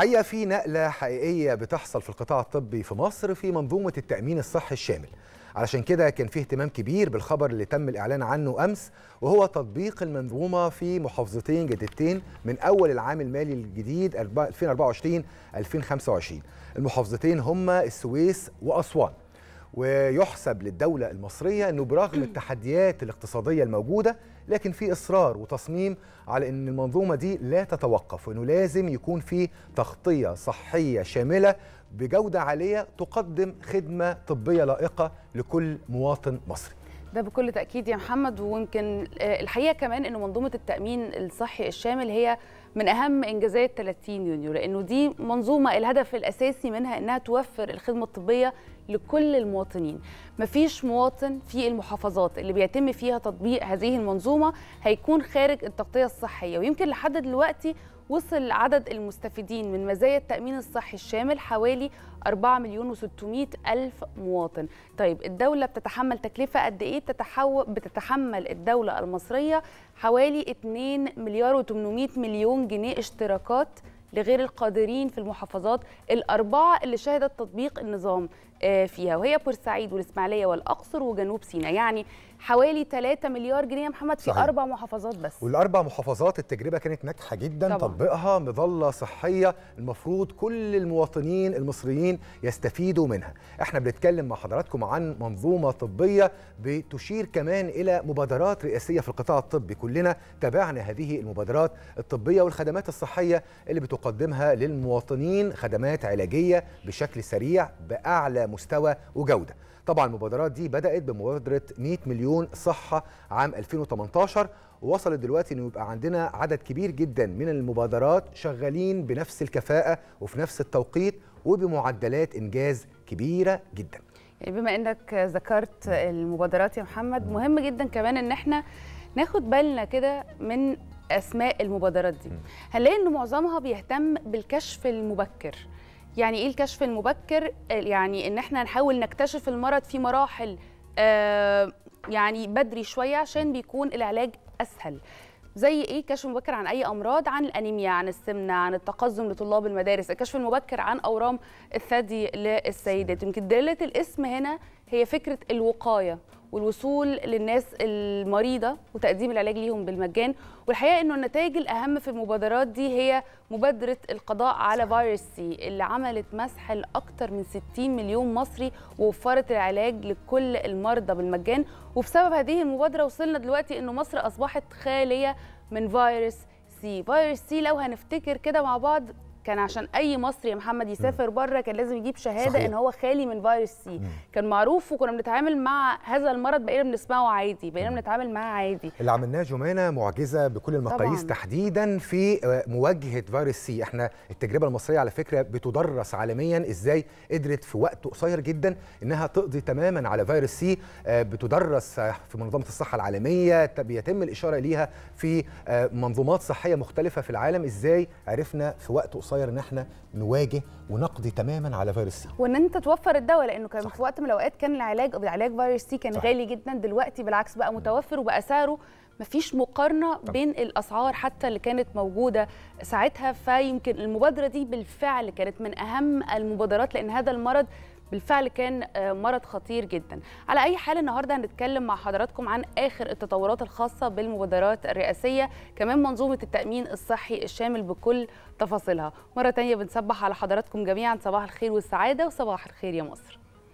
الحقيقه في نقله حقيقيه بتحصل في القطاع الطبي في مصر في منظومه التامين الصحي الشامل علشان كده كان في اهتمام كبير بالخبر اللي تم الاعلان عنه امس وهو تطبيق المنظومه في محافظتين جديدتين من اول العام المالي الجديد 2024 2025 المحافظتين هما السويس واسوان ويحسب للدولة المصرية أنه برغم التحديات الاقتصادية الموجودة لكن في إصرار وتصميم على أن المنظومة دي لا تتوقف وأنه لازم يكون في تغطية صحية شاملة بجودة عالية تقدم خدمة طبية لائقة لكل مواطن مصري ده بكل تأكيد يا محمد ويمكن آه، الحقيقة كمان أن منظومة التأمين الصحي الشامل هي من اهم انجازات 30 يونيو لانه دي منظومه الهدف الاساسي منها انها توفر الخدمه الطبيه لكل المواطنين مفيش مواطن في المحافظات اللي بيتم فيها تطبيق هذه المنظومه هيكون خارج التغطيه الصحيه ويمكن لحد دلوقتي وصل عدد المستفيدين من مزايا التأمين الصحي الشامل حوالي 4 مليون و600 ألف مواطن طيب الدولة بتتحمل تكلفة قد إيه بتتحو... بتتحمل الدولة المصرية حوالي 2 مليار و800 مليون جنيه اشتراكات لغير القادرين في المحافظات الأربعة اللي شهدت تطبيق النظام آه، فيها وهي بورسعيد والاسماعيليه والاقصر وجنوب سيناء يعني حوالي 3 مليار جنيه يا محمد في صحيح. اربع محافظات بس والاربع محافظات التجربه كانت ناجحه جدا طبعا. تطبيقها مظله صحيه المفروض كل المواطنين المصريين يستفيدوا منها احنا بنتكلم مع حضراتكم عن منظومه طبيه بتشير كمان الى مبادرات رئاسيه في القطاع الطبي كلنا تابعنا هذه المبادرات الطبيه والخدمات الصحيه اللي بتقدمها للمواطنين خدمات علاجيه بشكل سريع باعلى مستوى وجوده طبعا المبادرات دي بدات بمبادره 100 مليون صحه عام 2018 ووصلت دلوقتي انه يبقى عندنا عدد كبير جدا من المبادرات شغالين بنفس الكفاءه وفي نفس التوقيت وبمعدلات انجاز كبيره جدا يعني بما انك ذكرت المبادرات يا محمد مهم جدا كمان ان احنا ناخد بالنا كده من اسماء المبادرات دي هنلاقي ان معظمها بيهتم بالكشف المبكر يعني ايه الكشف المبكر آه، يعني ان احنا نحاول نكتشف المرض في مراحل آه يعني بدري شويه عشان بيكون العلاج اسهل زي ايه كشف مبكر عن اي امراض عن الانيميا عن السمنه عن التقزم لطلاب المدارس الكشف المبكر عن اورام الثدي للسيدات يمكن دلاله الاسم هنا هي فكره الوقايه والوصول للناس المريضه وتقديم العلاج ليهم بالمجان والحقيقه انه النتائج الاهم في المبادرات دي هي مبادره القضاء على فيروس سي اللي عملت مسح لاكثر من 60 مليون مصري ووفرت العلاج لكل المرضى بالمجان وبسبب هذه المبادره وصلنا دلوقتي انه مصر اصبحت خاليه من فيروس سي فيروس سي لو هنفتكر كده مع بعض كان عشان اي مصري يا محمد يسافر بره كان لازم يجيب شهاده صحيح. ان هو خالي من فيروس سي مم. كان معروف وكنا بنتعامل مع هذا المرض بقينا بنسمعه عادي بقينا بنتعامل معاه عادي اللي عملناه جمانه معجزه بكل المقاييس تحديدا في آه، مواجهه فيروس سي احنا التجربه المصريه على فكره بتدرس عالميا ازاي قدرت في وقت قصير جدا انها تقضي تماما على فيروس سي آه، بتدرس آه، في منظمه الصحه العالميه بيتم الاشاره ليها في منظومات صحيه مختلفه في العالم ازاي عرفنا في وقت قصير قصير ان احنا نواجه ونقضي تماما على فيروس سي وان انت توفر الدواء لانه كان صح. في وقت من الاوقات كان العلاج علاج فيروس سي كان صح. غالي جدا دلوقتي بالعكس بقى متوفر وبقى سعره مفيش مقارنه طبعا. بين الاسعار حتى اللي كانت موجوده ساعتها فيمكن المبادره دي بالفعل كانت من اهم المبادرات لان هذا المرض بالفعل كان آه، مرض خطير جدا على اي حال النهارده هنتكلم مع حضراتكم عن اخر التطورات الخاصه بالمبادرات الرئاسيه كمان منظومه التامين الصحي الشامل بكل تفاصيلها مره تانية بنصبح على حضراتكم جميعا صباح الخير والسعاده وصباح الخير يا مصر